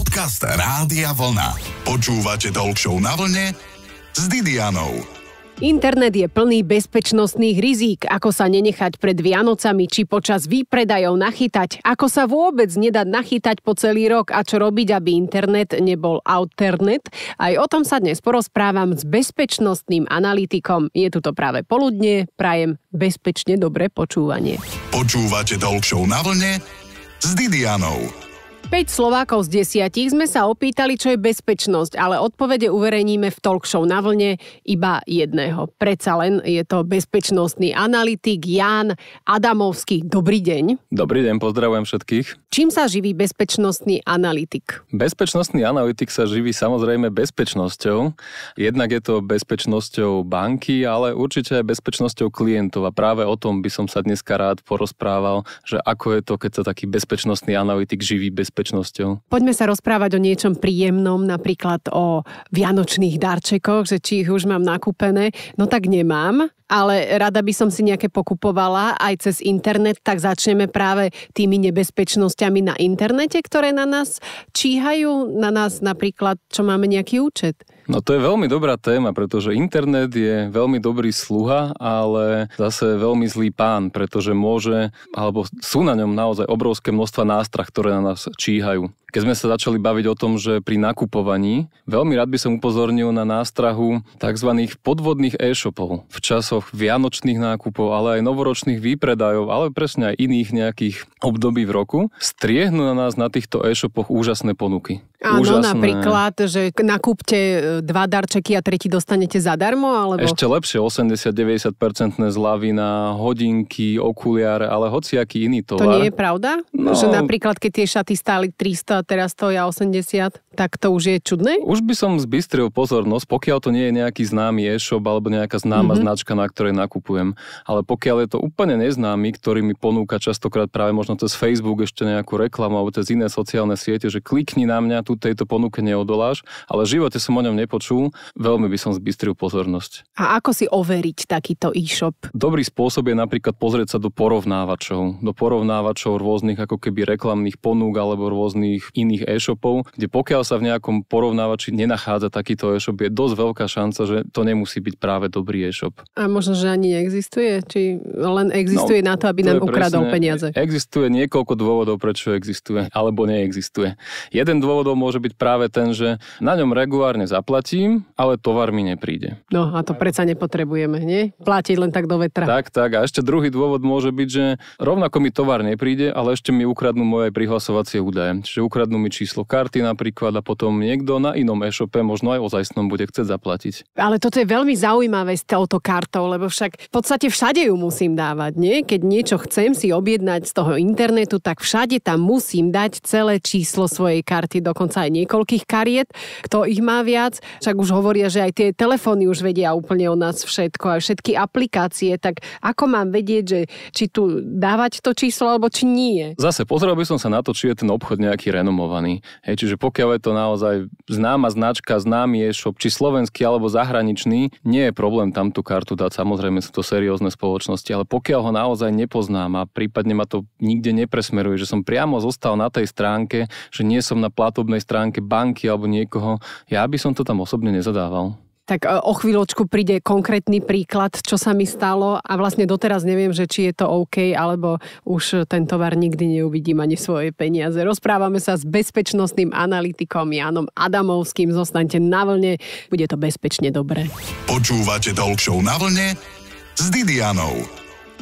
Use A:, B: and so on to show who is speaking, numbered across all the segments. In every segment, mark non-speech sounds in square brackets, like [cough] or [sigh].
A: Podcast Rádia Vlna. Počúvate talk na vlne s Didianou.
B: Internet je plný bezpečnostných rizík, ako sa nenechať pred Vianocami či počas výpredajov nachytať, ako sa vôbec nedať nachytať po celý rok a čo robiť, aby internet nebol alternet. Aj o tom sa dnes porozprávam s bezpečnostným analytikom. Je tu to práve poludne, prajem bezpečne dobré počúvanie.
A: Počúvate talk na vlne s Didianou.
B: 5 Slovákov z desiatich sme sa opýtali, čo je bezpečnosť, ale odpovede uverejníme v talkshow na vlne iba jedného. Preca len je to bezpečnostný analytik Jan Adamovský. Dobrý deň.
A: Dobrý deň, pozdravujem všetkých.
B: Čím sa živí bezpečnostný analytik?
A: Bezpečnostný analytik sa živí samozrejme bezpečnosťou. Jednak je to bezpečnosťou banky, ale určite aj bezpečnosťou klientov. A práve o tom by som sa dneska rád porozprával, že ako je to, keď sa taký bezpečnostný analytik živí bezpečnosťou bezpečnosťou.
B: Poďme sa rozprávať o niečom príjemnom, napríklad o vianočných darčekoch, že či ich už mám nakúpené. No tak nemám, ale rada by som si nejaké pokupovala aj cez internet, tak začneme práve tými nebezpečnosťami na internete, ktoré na nás číhajú, na nás napríklad, čo máme nejaký účet.
A: No to je veľmi dobrá téma, pretože internet je veľmi dobrý sluha, ale zase veľmi zlý pán, pretože môže, alebo sú na ňom naozaj obrovské množstva nástrah, ktoré na nás číhajú. Keď sme sa začali baviť o tom, že pri nakupovaní, veľmi rád by som upozornil na nástrahu tzv. podvodných e-shopov v časoch momentoch vianočných nákupov, ale aj novoročných výpredajov, ale presne aj iných nejakých období v roku, striehnú na nás na týchto e-shopoch úžasné ponuky. Áno, úžasné. napríklad,
B: že nakúpte e, dva darčeky a tretí dostanete zadarmo, alebo... Ešte
A: lepšie, 80-90% zľavy na hodinky, okuliare, ale hociaký iný tovar. To nie je
B: pravda? No... Že napríklad, keď tie šaty stáli 300 a teraz stoja 80, tak to už je čudné?
A: Už by som zbystril pozornosť, pokiaľ to nie je nejaký známy e-shop alebo nejaká známa mm-hmm. značka, na ktorej nakupujem. Ale pokiaľ je to úplne neznámy, ktorý mi ponúka častokrát práve možno cez Facebook ešte nejakú reklamu alebo cez iné sociálne siete, že klikni na mňa, tu tejto ponuke neodoláš, ale v živote som o ňom nepočul, veľmi by som zbystril pozornosť.
B: A ako si overiť takýto e-shop?
A: Dobrý spôsob je napríklad pozrieť sa do porovnávačov, do porovnávačov rôznych ako keby reklamných ponúk alebo rôznych iných e-shopov, kde pokiaľ sa v nejakom porovnávači nenachádza takýto e-shop, je dosť veľká šanca, že to nemusí byť práve dobrý e-shop.
B: A možno, že ani neexistuje, či len existuje no, na to, aby nám ukradol peniaze.
A: Existuje niekoľko dôvodov, prečo existuje alebo neexistuje. Jeden dôvodom môže byť práve ten, že na ňom regulárne zaplatím, ale tovar mi nepríde.
B: No a to predsa nepotrebujeme, nie? Platiť len tak do vetra. Tak,
A: tak. A ešte druhý dôvod môže byť, že rovnako mi tovar nepríde, ale ešte mi ukradnú moje prihlasovacie údaje. Čiže ukradnú mi číslo karty napríklad a potom niekto na inom e-shope, možno aj ozajstnom, bude chcieť zaplatiť.
B: Ale toto je veľmi zaujímavé s touto kartou, lebo však v podstate všade ju musím dávať, nie? Keď niečo chcem si objednať z toho internetu, tak všade tam musím dať celé číslo svojej karty, dokonca dokonca aj niekoľkých kariet, kto ich má viac. Však už hovoria, že aj tie telefóny už vedia úplne o nás všetko, aj všetky aplikácie, tak ako mám vedieť, že či tu dávať to číslo, alebo či nie?
A: Zase pozrel by som sa na to, či je ten obchod nejaký renomovaný. Hej, čiže pokiaľ je to naozaj známa značka, známy e-shop, či slovenský alebo zahraničný, nie je problém tam tú kartu dať. Samozrejme sú to seriózne spoločnosti, ale pokiaľ ho naozaj nepoznám a prípadne ma to nikde nepresmeruje, že som priamo zostal na tej stránke, že nie som na platobnej webovej stránke banky alebo niekoho. Ja by som to tam osobne nezadával.
B: Tak e, o chvíľočku príde konkrétny príklad, čo sa mi stalo a vlastne doteraz neviem, že či je to OK, alebo už ten tovar nikdy neuvidím ani svoje peniaze. Rozprávame sa s bezpečnostným analytikom Janom Adamovským. Zostaňte na vlne, bude to bezpečne dobre.
A: Počúvate Talk na vlne s Didianou.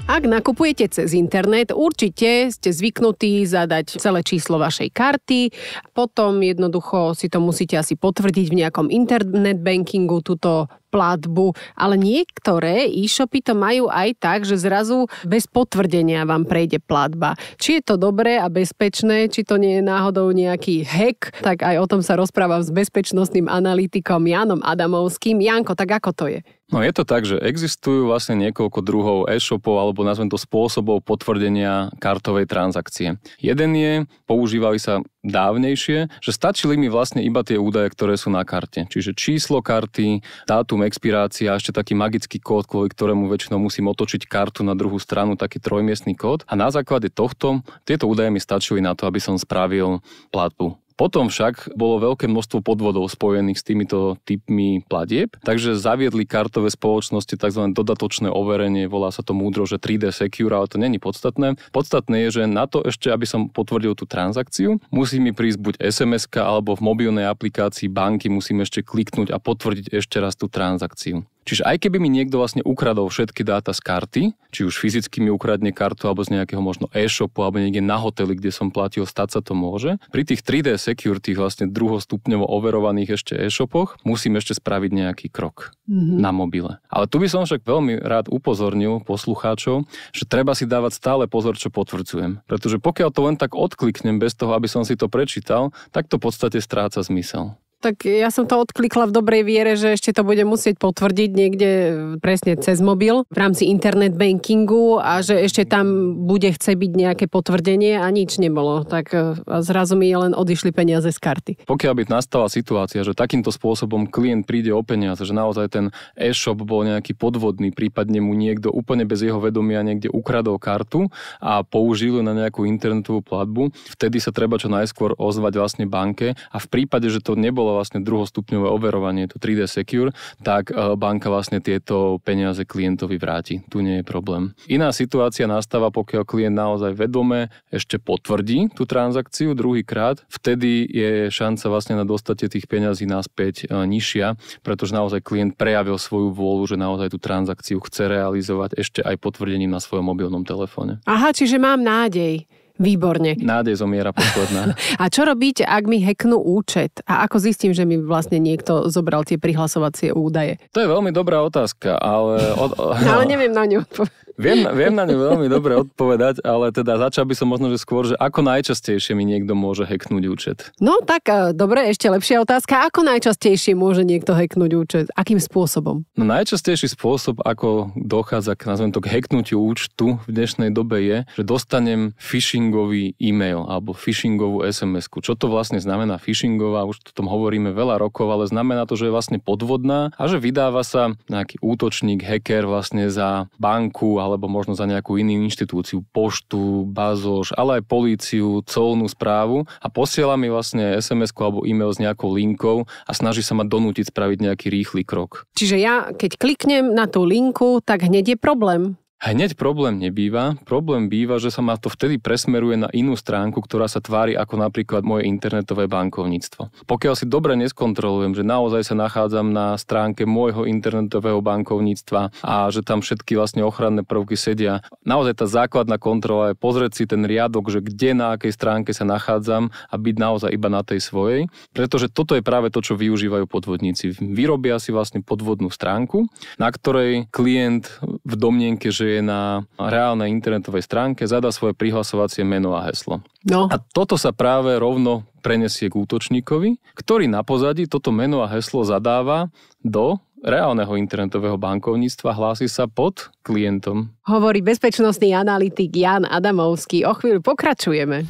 B: Ak nakupujete cez internet, určite ste zvyknutí zadať celé číslo vašej karty, potom jednoducho si to musíte asi potvrdiť v nejakom internet bankingu, túto platbu, ale niektoré e-shopy to majú aj tak, že zrazu bez potvrdenia vám prejde platba. Či je to dobré a bezpečné, či to nie je náhodou nejaký hack, tak aj o tom sa rozprávam s bezpečnostným analytikom Janom Adamovským. Janko, tak ako to je?
A: No je to tak, že existujú vlastne niekoľko druhov e-shopov alebo nazvem to spôsobov potvrdenia kartovej transakcie. Jeden je, používali sa dávnejšie, že stačili mi vlastne iba tie údaje, ktoré sú na karte. Čiže číslo karty, dátum expirácia, ešte taký magický kód, kvôli ktorému väčšinou musím otočiť kartu na druhú stranu, taký trojmiestný kód. A na základe tohto tieto údaje mi stačili na to, aby som spravil platbu. Potom však bolo veľké množstvo podvodov spojených s týmito typmi platieb, takže zaviedli kartové spoločnosti tzv. dodatočné overenie, volá sa to múdro, že 3D Secure, ale to není podstatné. Podstatné je, že na to ešte, aby som potvrdil tú transakciu, musí mi prísť buď sms alebo v mobilnej aplikácii banky musím ešte kliknúť a potvrdiť ešte raz tú transakciu. Čiže aj keby mi niekto vlastne ukradol všetky dáta z karty, či už fyzicky mi ukradne kartu alebo z nejakého možno e-shopu alebo niekde na hoteli, kde som platil, stať sa to môže. Pri tých 3D security vlastne druhostupňovo overovaných ešte e-shopoch musím ešte spraviť nejaký krok mm-hmm. na mobile. Ale tu by som však veľmi rád upozornil poslucháčov, že treba si dávať stále pozor, čo potvrdzujem. Pretože pokiaľ to len tak odkliknem bez toho, aby som si to prečítal, tak to v podstate stráca zmysel
B: tak ja som to odklikla v dobrej viere, že ešte to bude musieť potvrdiť niekde e, presne cez mobil v rámci internet bankingu a že ešte tam bude chce byť nejaké potvrdenie a nič nebolo. Tak e, zrazu mi len odišli peniaze z karty.
A: Pokiaľ by nastala situácia, že takýmto spôsobom klient príde o peniaze, že naozaj ten e-shop bol nejaký podvodný, prípadne mu niekto úplne bez jeho vedomia niekde ukradol kartu a použil na nejakú internetovú platbu, vtedy sa treba čo najskôr ozvať vlastne banke a v prípade, že to nebolo bolo vlastne druhostupňové overovanie, to 3D Secure, tak e, banka vlastne tieto peniaze klientovi vráti. Tu nie je problém. Iná situácia nastáva, pokiaľ klient naozaj vedome ešte potvrdí tú transakciu druhýkrát, vtedy je šanca vlastne na dostate tých peňazí naspäť e, nižšia, pretože naozaj klient prejavil svoju vôľu, že naozaj tú transakciu chce realizovať ešte aj potvrdením na svojom mobilnom telefóne.
B: Aha, čiže mám nádej. Výborne.
A: Nádej zomiera posledná. [laughs]
B: a čo robíte, ak mi heknú účet? A ako zistím, že mi vlastne niekto zobral tie prihlasovacie údaje?
A: To je veľmi dobrá otázka, ale... Od... [laughs] ale
B: neviem na ňu odpovedať. Viem,
A: viem na ňu veľmi dobre odpovedať, ale teda začal by som možno, že skôr, že ako najčastejšie mi niekto môže hacknúť účet.
B: No tak eh, dobre, ešte lepšia otázka. Ako najčastejšie môže niekto hacknúť účet? Akým spôsobom?
A: No najčastejší spôsob, ako dochádza k, nazvem to, k hacknutiu účtu v dnešnej dobe je, že dostanem phishingový e-mail alebo phishingovú sms Čo to vlastne znamená phishingová? Už o tom hovoríme veľa rokov, ale znamená to, že je vlastne podvodná a že vydáva sa nejaký útočník, hacker vlastne za banku alebo možno za nejakú inú inštitúciu, poštu, bazoš, ale aj políciu, colnú správu a posiela mi vlastne sms alebo e-mail s nejakou linkou a snaží sa ma donútiť spraviť nejaký rýchly krok.
B: Čiže ja, keď kliknem na tú linku, tak hneď je problém.
A: Hneď problém nebýva. Problém býva, že sa ma to vtedy presmeruje na inú stránku, ktorá sa tvári ako napríklad moje internetové bankovníctvo. Pokiaľ si dobre neskontrolujem, že naozaj sa nachádzam na stránke môjho internetového bankovníctva a že tam všetky vlastne ochranné prvky sedia, naozaj tá základná kontrola je pozrieť si ten riadok, že kde na akej stránke sa nachádzam a byť naozaj iba na tej svojej, pretože toto je práve to, čo využívajú podvodníci. Vyrobia si vlastne podvodnú stránku, na ktorej klient v domnenke, že je na reálnej internetovej stránke, zadá svoje prihlasovacie meno a heslo. No. A toto sa práve rovno prenesie k útočníkovi, ktorý na pozadí toto meno a heslo zadáva do reálneho internetového bankovníctva hlási sa pod klientom.
B: Hovorí bezpečnostný analytik Jan Adamovský. O chvíľu pokračujeme.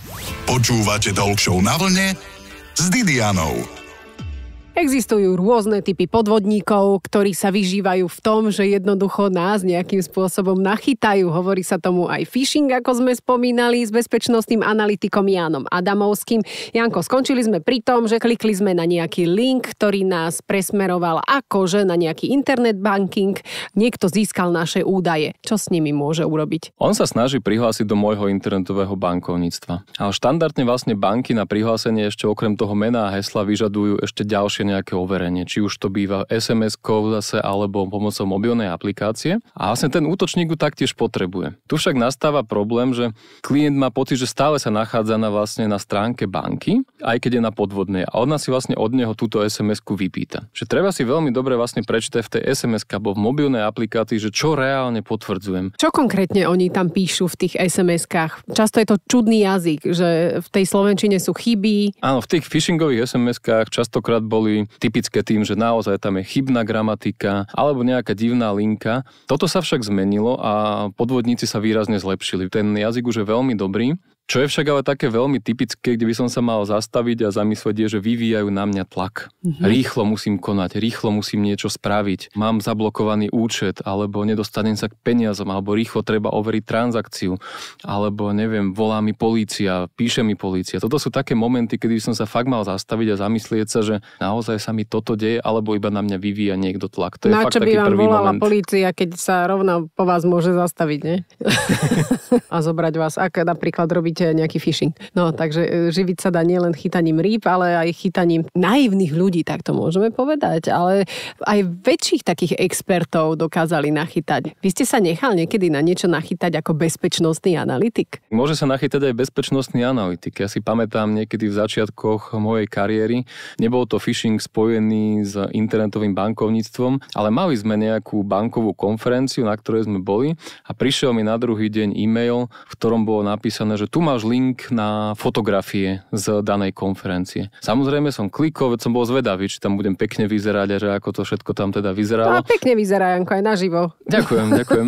A: Počúvate Talk na vlne s Didianou.
B: Existujú rôzne typy podvodníkov, ktorí sa vyžívajú v tom, že jednoducho nás nejakým spôsobom nachytajú. Hovorí sa tomu aj phishing, ako sme spomínali s bezpečnostným analytikom Jánom Adamovským. Janko, skončili sme pri tom, že klikli sme na nejaký link, ktorý nás presmeroval akože na nejaký internet banking. Niekto získal naše údaje. Čo s nimi môže urobiť?
A: On sa snaží prihlásiť do môjho internetového bankovníctva. Ale štandardne vlastne banky na prihlásenie ešte okrem toho mena a hesla vyžadujú ešte ďalšie nejaké overenie, či už to býva SMS-kou zase alebo pomocou mobilnej aplikácie. A vlastne ten útočník ju taktiež potrebuje. Tu však nastáva problém, že klient má pocit, že stále sa nachádza na, vlastne na stránke banky, aj keď je na podvodnej. A ona si vlastne od neho túto SMS-ku vypýta. Že treba si veľmi dobre vlastne prečítať v tej sms alebo v mobilnej aplikácii, že čo reálne potvrdzujem.
B: Čo konkrétne oni tam píšu v tých SMS-kách? Často je to čudný jazyk, že v tej slovenčine sú chyby.
A: Áno, v tých phishingových SMS-kách častokrát boli boli typické tým, že naozaj tam je chybná gramatika alebo nejaká divná linka. Toto sa však zmenilo a podvodníci sa výrazne zlepšili. Ten jazyk už je veľmi dobrý čo je však ale také veľmi typické, kde by som sa mal zastaviť a zamyslieť, je, že vyvíjajú na mňa tlak. Mm-hmm. Rýchlo musím konať, rýchlo musím niečo spraviť. Mám zablokovaný účet, alebo nedostanem sa k peniazom, alebo rýchlo treba overiť transakciu, alebo neviem, volá mi polícia, píše mi polícia. Toto sú také momenty, kedy by som sa fakt mal zastaviť a zamyslieť sa, že naozaj sa mi toto deje, alebo iba na mňa vyvíja niekto tlak. To je na fakt čo by taký vám prvý volala moment.
B: polícia, keď sa rovno po vás môže zastaviť, ne? [laughs] a zobrať vás, ak napríklad robiť robiť eh, nejaký phishing. No, takže eh, živiť sa dá nielen chytaním rýb, ale aj chytaním naivných ľudí, tak to môžeme povedať. Ale aj väčších takých expertov dokázali nachytať. Vy ste sa nechal niekedy na niečo nachytať ako bezpečnostný analytik?
A: Môže sa nachytať aj bezpečnostný analytik. Ja si pamätám niekedy v začiatkoch mojej kariéry, nebol to phishing spojený s internetovým bankovníctvom, ale mali sme nejakú bankovú konferenciu, na ktorej sme boli a prišiel mi na druhý deň e-mail, v ktorom bolo napísané, že tu máš link na fotografie z danej konferencie. Samozrejme som klikol, veď som bol zvedavý, či tam budem pekne vyzerať a že ako to všetko tam teda vyzeralo. No
B: pekne vyzerá, Janko, aj naživo. Ďakujem, [laughs] ďakujem.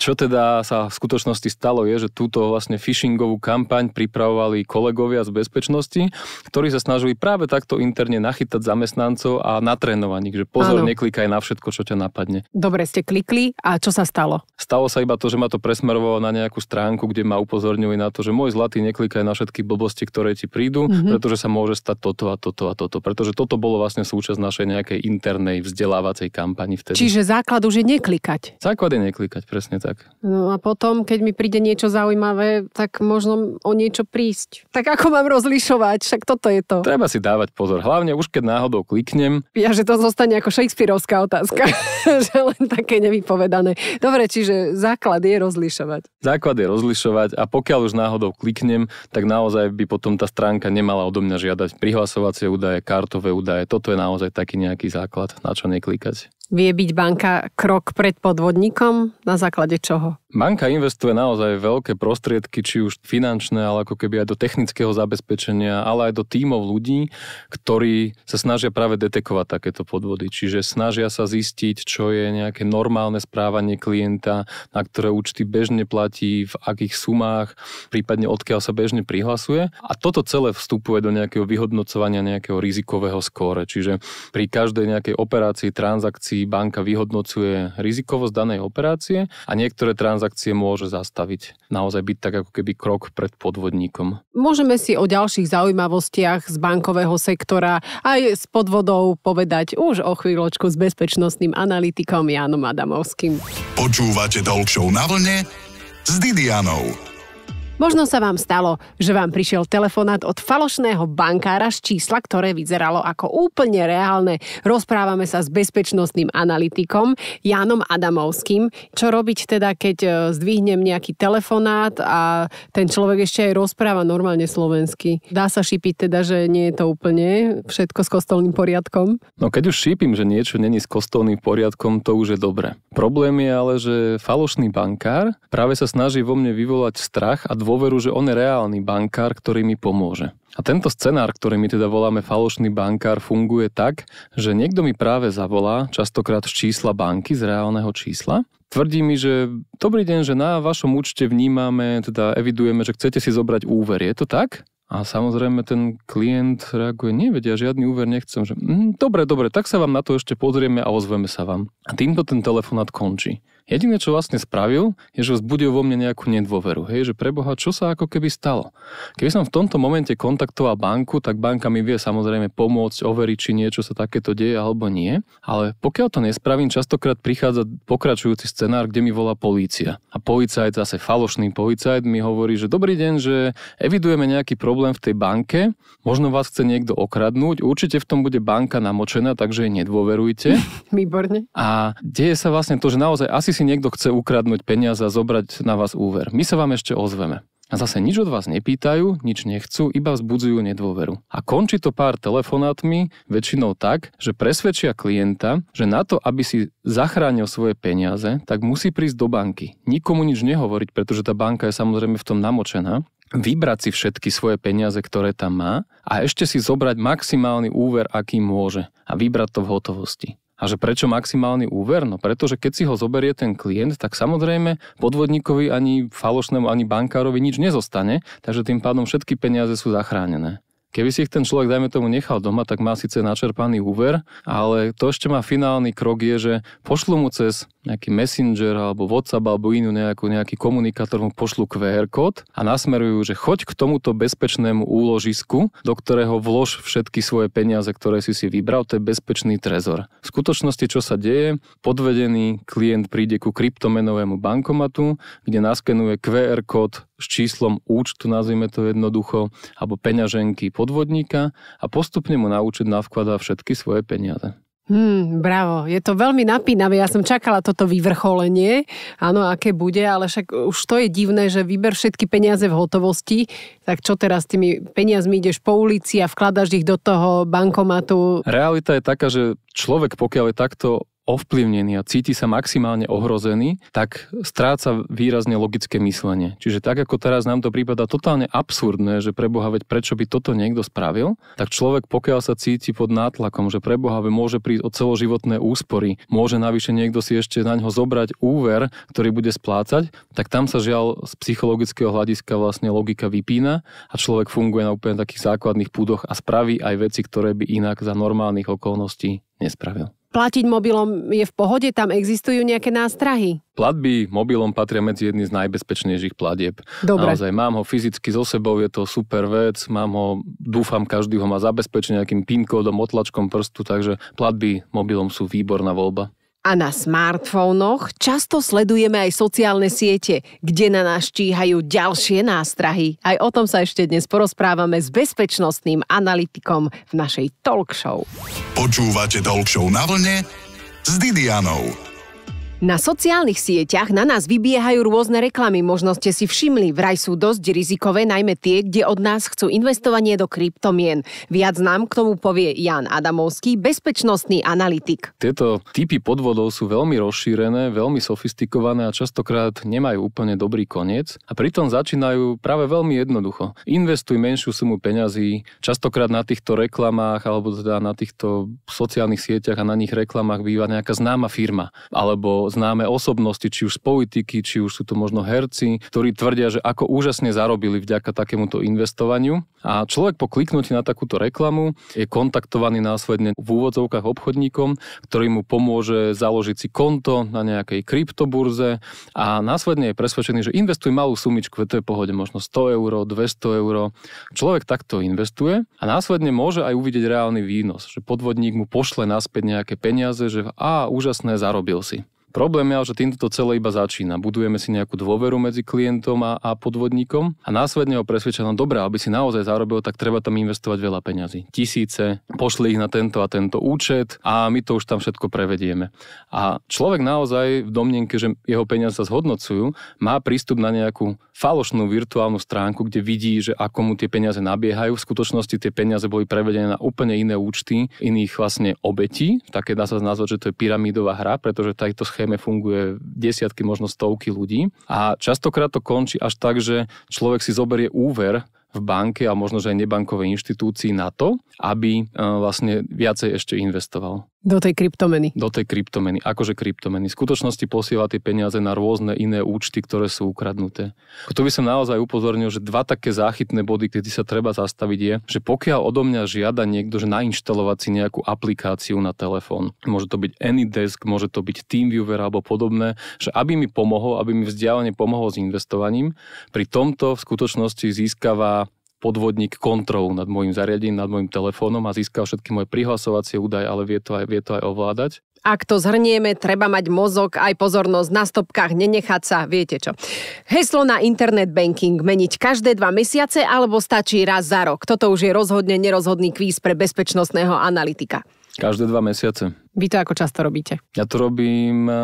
A: Čo teda sa v skutočnosti stalo je, že túto vlastne phishingovú kampaň pripravovali kolegovia z bezpečnosti, ktorí sa snažili práve takto interne nachytať zamestnancov a natrénovať ich, že pozor, ano. neklikaj na všetko, čo ťa napadne.
B: Dobre, ste klikli a čo sa stalo?
A: Stalo sa iba to, že ma to presmerovalo na nejakú stránku, kde ma upozornili na to, že môj zlatý, neklikaj na všetky blbosti, ktoré ti prídu, mm-hmm. pretože sa môže stať toto a toto a toto. Pretože toto bolo vlastne súčasť našej nejakej internej vzdelávacej kampani vtedy. Čiže základ už je neklikať. Základ je neklikať, presne tak.
B: No a potom, keď mi príde niečo zaujímavé, tak možno o niečo prísť. Tak ako mám rozlišovať? Však toto je to.
A: Treba si dávať pozor. Hlavne už keď náhodou kliknem.
B: Ja, že to zostane ako Shakespeareovská otázka. [laughs] že len také nevypovedané. Dobre, čiže základ je rozlišovať.
A: Základ je rozlišovať a pokiaľ už náhodou kliknem, kliknem, tak naozaj by potom tá stránka nemala odo mňa žiadať prihlasovacie údaje, kartové údaje. Toto je naozaj taký nejaký základ, na čo neklikať.
B: Vie byť banka krok pred podvodníkom? Na základe čoho?
A: Banka investuje naozaj veľké prostriedky, či už finančné, ale ako keby aj do technického zabezpečenia, ale aj do tímov ľudí, ktorí sa snažia práve detekovať takéto podvody. Čiže snažia sa zistiť, čo je nejaké normálne správanie klienta, na ktoré účty bežne platí, v akých sumách, prípadne odkiaľ sa bežne prihlasuje. A toto celé vstupuje do nejakého vyhodnocovania nejakého rizikového skóre. Čiže pri každej nejakej operácii, transakcii banka vyhodnocuje rizikovosť danej operácie a niektoré transakcie môže zastaviť. Naozaj byť tak ako keby krok pred podvodníkom.
B: Môžeme si o ďalších zaujímavostiach z bankového sektora aj s podvodou povedať už o chvíľočku s bezpečnostným analytikom Jánom Adamovským. Počúvate Dolčov na vlne s Didianou. Možno sa vám stalo, že vám prišiel telefonát od falošného bankára z čísla, ktoré vyzeralo ako úplne reálne. Rozprávame sa s bezpečnostným analytikom Jánom Adamovským. Čo robiť teda, keď e, zdvihnem nejaký telefonát a ten človek ešte aj rozpráva normálne slovensky? Dá sa šípiť teda, že nie je to úplne všetko s kostolným poriadkom?
A: No keď už šípim, že niečo není s kostolným poriadkom, to už je dobre. Problém je ale, že falošný bankár práve sa snaží vo mne vyvolať strach a dôveru, že on je reálny bankár, ktorý mi pomôže. A tento scenár, ktorý my teda voláme falošný bankár, funguje tak, že niekto mi práve zavolá, častokrát z čísla banky, z reálneho čísla, tvrdí mi, že dobrý deň, že na vašom účte vnímame, teda evidujeme, že chcete si zobrať úver. Je to tak? A samozrejme ten klient reaguje, nevedia, žiadny úver nechcem, že mm, dobre, dobre, tak sa vám na to ešte pozrieme a ozveme sa vám. A týmto ten telefonát končí. Jediné, čo vlastne spravil, je, že vzbudil vo mne nejakú nedôveru. Hej, že preboha, čo sa ako keby stalo? Keby som v tomto momente kontaktoval banku, tak banka mi vie samozrejme pomôcť, overiť, či niečo sa takéto deje alebo nie. Ale pokiaľ to nespravím, častokrát prichádza pokračujúci scenár, kde mi volá polícia. A policajt, zase falošný policajt, mi hovorí, že dobrý deň, že evidujeme nejaký problém v tej banke, možno vás chce niekto okradnúť, určite v tom bude banka namočená, takže jej nedôverujte.
B: [laughs] Výborne.
A: A deje sa vlastne to, že naozaj asi hoci si niekto chce ukradnúť peniaze a zobrať na vás úver, my sa vám ešte ozveme. A zase nič od vás nepýtajú, nič nechcú, iba vzbudzujú nedôveru. A končí to pár telefonátmi, väčšinou tak, že presvedčia klienta, že na to, aby si zachránil svoje peniaze, tak musí prísť do banky. Nikomu nič nehovoriť, pretože tá banka je samozrejme v tom namočená vybrať si všetky svoje peniaze, ktoré tam má a ešte si zobrať maximálny úver, aký môže a vybrať to v hotovosti. A že prečo maximálny úver? No pretože keď si ho zoberie ten klient, tak samozrejme podvodníkovi ani falošnému, ani bankárovi nič nezostane, takže tým pádom všetky peniaze sú zachránené. Keby si ich ten človek, dajme tomu, nechal doma, tak má síce načerpaný úver, ale to ešte má finálny krok je, že pošlu mu cez nejaký messenger alebo WhatsApp alebo inú nejakú, nejaký komunikátor mu pošlu QR kód a nasmerujú, že choď k tomuto bezpečnému úložisku, do ktorého vlož všetky svoje peniaze, ktoré si si vybral, to je bezpečný trezor. V skutočnosti, čo sa deje, podvedený klient príde ku kryptomenovému bankomatu, kde naskenuje QR kód s číslom účtu, nazvime to jednoducho, alebo peňaženky podvodníka a postupne mu na účet navkladá všetky svoje peniaze.
B: Hmm, bravo, je to veľmi napínavé. Ja som čakala toto vyvrcholenie, áno, aké bude, ale však už to je divné, že vyber všetky peniaze v hotovosti, tak čo teraz s tými peniazmi ideš po ulici a vkladaš ich do toho bankomatu?
A: Realita je taká, že človek, pokiaľ je takto ovplyvnený a cíti sa maximálne ohrozený, tak stráca výrazne logické myslenie. Čiže tak ako teraz nám to prípada totálne absurdné, že preboha veď prečo by toto niekto spravil, tak človek pokiaľ sa cíti pod nátlakom, že preboha môže prísť o celoživotné úspory, môže navyše niekto si ešte na ňo zobrať úver, ktorý bude splácať, tak tam sa žiaľ z psychologického hľadiska vlastne logika vypína a človek funguje na úplne takých základných púdoch a spraví aj veci, ktoré by inak za normálnych okolností nespravil
B: platiť mobilom je v pohode? Tam existujú nejaké nástrahy?
A: Platby mobilom patria medzi jedny z najbezpečnejších platieb. Dobre. Naozaj, mám ho fyzicky so sebou, je to super vec, mám ho, dúfam, každý ho má zabezpečený nejakým PIN kódom, otlačkom prstu, takže platby mobilom sú výborná voľba.
B: A na smartfónoch často sledujeme aj sociálne siete, kde na nás číhajú ďalšie nástrahy. Aj o tom sa ešte dnes porozprávame s bezpečnostným analytikom v našej talk show.
A: Počúvate talk show na vlne s Didianou.
B: Na sociálnych sieťach na nás vybiehajú rôzne reklamy, možno ste si všimli, vraj sú dosť rizikové, najmä tie, kde od nás chcú investovanie do kryptomien. Viac nám k tomu povie Jan Adamovský, bezpečnostný analytik.
A: Tieto typy podvodov sú veľmi rozšírené, veľmi sofistikované a častokrát nemajú úplne dobrý koniec a pritom začínajú práve veľmi jednoducho. Investuj menšiu sumu peňazí, častokrát na týchto reklamách alebo teda na týchto sociálnych sieťach a na nich reklamách býva nejaká známa firma alebo známe osobnosti, či už z politiky, či už sú to možno herci, ktorí tvrdia, že ako úžasne zarobili vďaka takémuto investovaniu. A človek po kliknutí na takúto reklamu je kontaktovaný následne v úvodzovkách obchodníkom, ktorý mu pomôže založiť si konto na nejakej kryptoburze a následne je presvedčený, že investuj malú sumičku, to je pohode, možno 100 eur, 200 eur. Človek takto investuje a následne môže aj uvidieť reálny výnos, že podvodník mu pošle naspäť nejaké peniaze, že a úžasné, zarobil si. Problém je, že týmto to celé iba začína. Budujeme si nejakú dôveru medzi klientom a, a podvodníkom a následne ho presvedčia, no dobré, aby si naozaj zarobil, tak treba tam investovať veľa peňazí. Tisíce, pošli ich na tento a tento účet a my to už tam všetko prevedieme. A človek naozaj v domnenke, že jeho peniaze sa zhodnocujú, má prístup na nejakú falošnú virtuálnu stránku, kde vidí, že ako mu tie peniaze nabiehajú. V skutočnosti tie peniaze boli prevedené na úplne iné účty iných vlastne obetí. Také dá sa nazvať, že to je pyramídová hra, pretože táto schéma schéme funguje desiatky, možno stovky ľudí. A častokrát to končí až tak, že človek si zoberie úver v banke a možno, že aj nebankovej inštitúcii na to, aby e, vlastne viacej ešte investoval.
B: Do tej kryptomeny.
A: Do tej kryptomeny, akože kryptomeny. V skutočnosti posiela tie peniaze na rôzne iné účty, ktoré sú ukradnuté. Tu by som naozaj upozornil, že dva také záchytné body, kedy sa treba zastaviť je, že pokiaľ odo mňa žiada niekto, že nainštalovať si nejakú aplikáciu na telefón, môže to byť AnyDesk, môže to byť TeamViewer alebo podobné, že aby mi pomohol, aby mi vzdialene pomohol s investovaním, pri tomto v skutočnosti získava podvodník kontrolu nad môjim zariadením, nad môjim telefónom a získal všetky moje prihlasovacie údaje, ale vie to aj, vie to aj ovládať.
B: Ak to zhrnieme, treba mať mozog, aj pozornosť na stopkách, nenechať sa, viete čo. Heslo na internet banking meniť každé dva mesiace alebo stačí raz za rok. Toto už je rozhodne nerozhodný kvíz pre bezpečnostného analytika.
A: Každé dva mesiace. Vy to ako často robíte? Ja to robím e,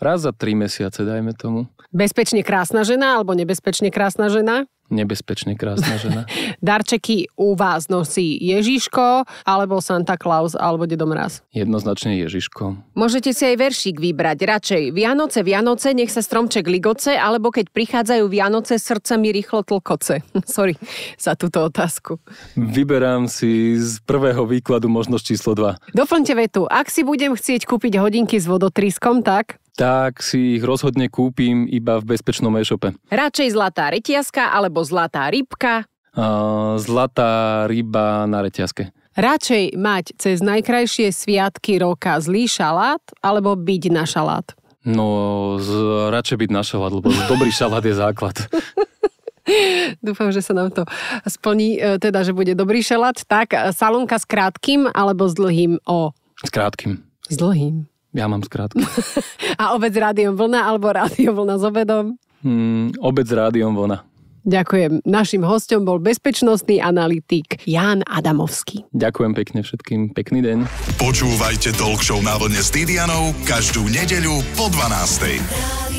A: raz za tri mesiace, dajme tomu.
B: Bezpečne krásna žena alebo nebezpečne krásna žena?
A: nebezpečne krásna žena.
B: [laughs] Darčeky u vás nosí Ježiško, alebo Santa Claus, alebo Dedo Mraz?
A: Jednoznačne Ježiško.
B: Môžete si aj veršík vybrať. Radšej Vianoce, Vianoce, nech sa stromček ligoce, alebo keď prichádzajú Vianoce, srdce mi rýchlo tlkoce. [laughs] Sorry za túto otázku.
A: Vyberám si z prvého výkladu možnosť číslo 2.
B: Doplňte vetu. Ak si budem chcieť kúpiť hodinky s vodotriskom, tak
A: tak si ich rozhodne kúpim iba v bezpečnom e-shope.
B: Radšej zlatá reťazka alebo zlatá rybka?
A: Uh, zlatá ryba na reťazke.
B: Radšej mať cez najkrajšie sviatky roka zlý šalát alebo byť na šalát?
A: No, z, radšej byť na šalát, lebo dobrý šalát je základ.
B: [laughs] Dúfam, že sa nám to splní, e, teda, že bude dobrý šalát. Tak, e, salonka s krátkým alebo s dlhým O?
A: S krátkým. S dlhým. Ja mám s krátkým.
B: [laughs] A obec rádiom vlna alebo rádiom vlna s obedom?
A: Mm, obec rádiom vlna.
B: Ďakujem. Našim hostom bol bezpečnostný analytik Jan Adamovský.
A: Ďakujem pekne všetkým. Pekný deň. Počúvajte Talk Show na vlne s Didianou každú nedeľu po 12.